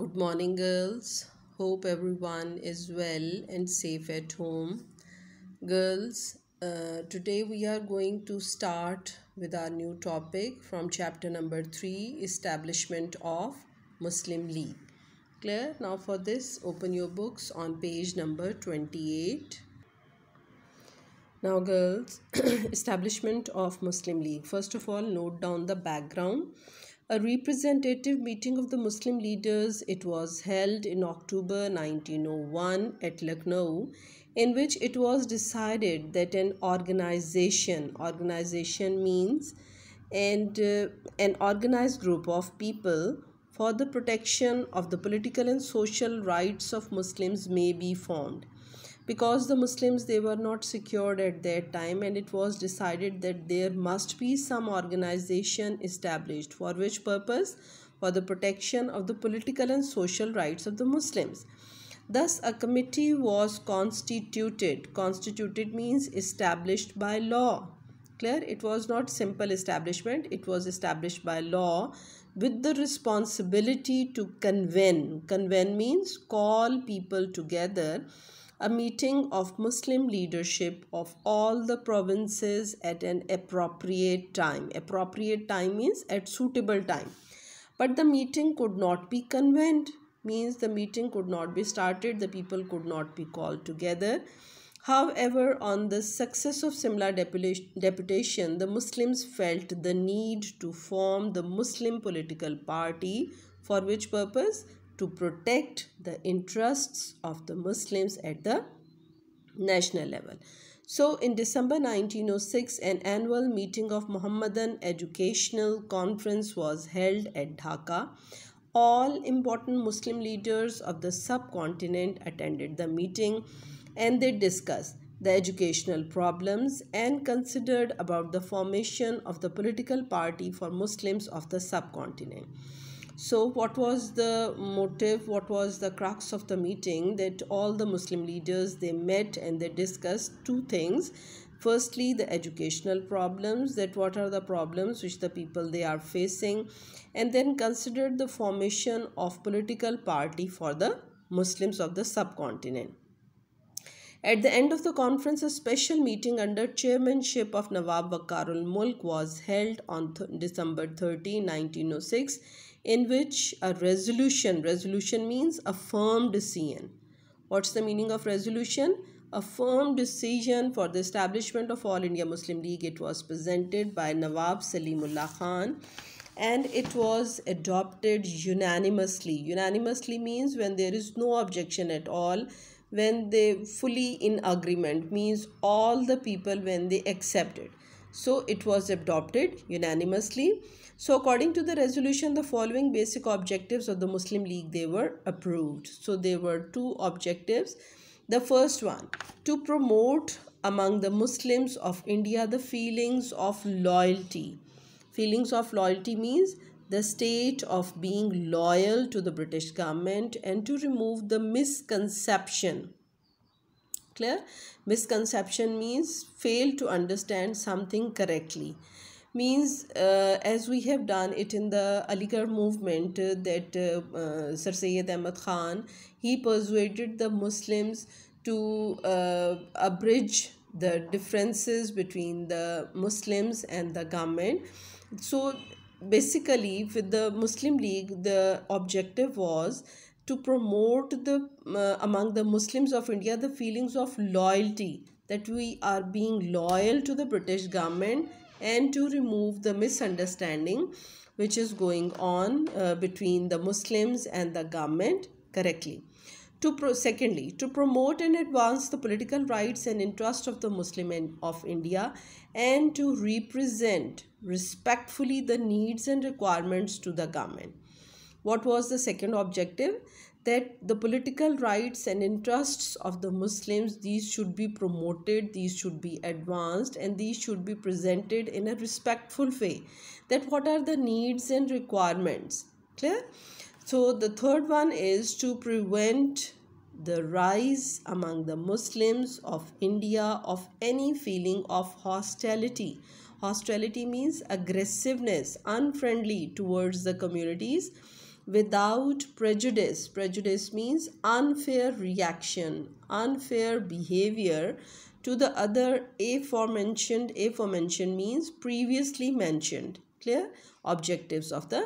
Good morning, girls. Hope everyone is well and safe at home. Girls, uh, today we are going to start with our new topic from chapter number 3 Establishment of Muslim League. Clear? Now, for this, open your books on page number 28. Now, girls, Establishment of Muslim League. First of all, note down the background a representative meeting of the Muslim leaders. It was held in October 1901 at Lucknow in which it was decided that an organization, organization means and uh, an organized group of people for the protection of the political and social rights of Muslims may be formed because the muslims they were not secured at that time and it was decided that there must be some organization established for which purpose for the protection of the political and social rights of the muslims thus a committee was constituted constituted means established by law clear it was not simple establishment it was established by law with the responsibility to convene. Convene means call people together a meeting of Muslim leadership of all the provinces at an appropriate time. Appropriate time means at suitable time. But the meeting could not be convened, means the meeting could not be started, the people could not be called together. However, on the success of Simla deputation, the Muslims felt the need to form the Muslim political party. For which purpose? to protect the interests of the Muslims at the national level. So in December 1906, an annual meeting of Mohammedan Educational Conference was held at Dhaka. All important Muslim leaders of the subcontinent attended the meeting and they discussed the educational problems and considered about the formation of the political party for Muslims of the subcontinent. So, what was the motive? What was the crux of the meeting? That all the Muslim leaders they met and they discussed two things. Firstly, the educational problems that what are the problems which the people they are facing, and then considered the formation of political party for the Muslims of the subcontinent. At the end of the conference, a special meeting under chairmanship of Nawab Bakarul Mulk was held on th December 30, 1906 in which a resolution, resolution means a firm decision. What's the meaning of resolution? A firm decision for the establishment of All India Muslim League. It was presented by Nawab Salimullah Khan and it was adopted unanimously. Unanimously means when there is no objection at all, when they fully in agreement means all the people when they accept it. So it was adopted unanimously. So according to the resolution, the following basic objectives of the Muslim League, they were approved. So there were two objectives. The first one, to promote among the Muslims of India the feelings of loyalty. Feelings of loyalty means the state of being loyal to the British government and to remove the misconception Clear? Misconception means fail to understand something correctly. Means uh, as we have done it in the Aligarh movement uh, that uh, uh Sir Sayyid Ahmad Khan, he persuaded the Muslims to uh, abridge the differences between the Muslims and the government. So basically with the Muslim League, the objective was to promote the uh, among the Muslims of India the feelings of loyalty that we are being loyal to the British government and to remove the misunderstanding which is going on uh, between the Muslims and the government correctly. To pro secondly, to promote and advance the political rights and interests of the Muslim in of India and to represent respectfully the needs and requirements to the government. What was the second objective? That the political rights and interests of the Muslims, these should be promoted, these should be advanced, and these should be presented in a respectful way. That what are the needs and requirements? Clear? So the third one is to prevent the rise among the Muslims of India of any feeling of hostility. Hostility means aggressiveness, unfriendly towards the communities without prejudice prejudice means unfair reaction unfair behavior to the other aforementioned aforementioned means previously mentioned clear objectives of the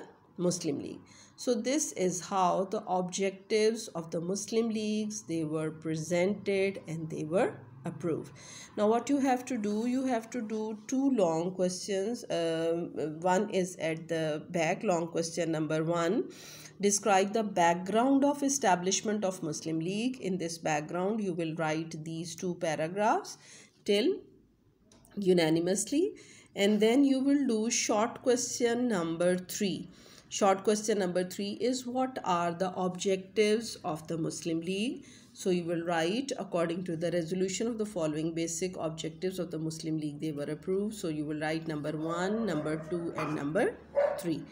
muslim league so this is how the objectives of the muslim leagues they were presented and they were approve now what you have to do you have to do two long questions uh, one is at the back long question number one describe the background of establishment of muslim league in this background you will write these two paragraphs till unanimously and then you will do short question number three Short question number three is what are the objectives of the Muslim League? So you will write according to the resolution of the following basic objectives of the Muslim League they were approved. So you will write number one, number two and number three.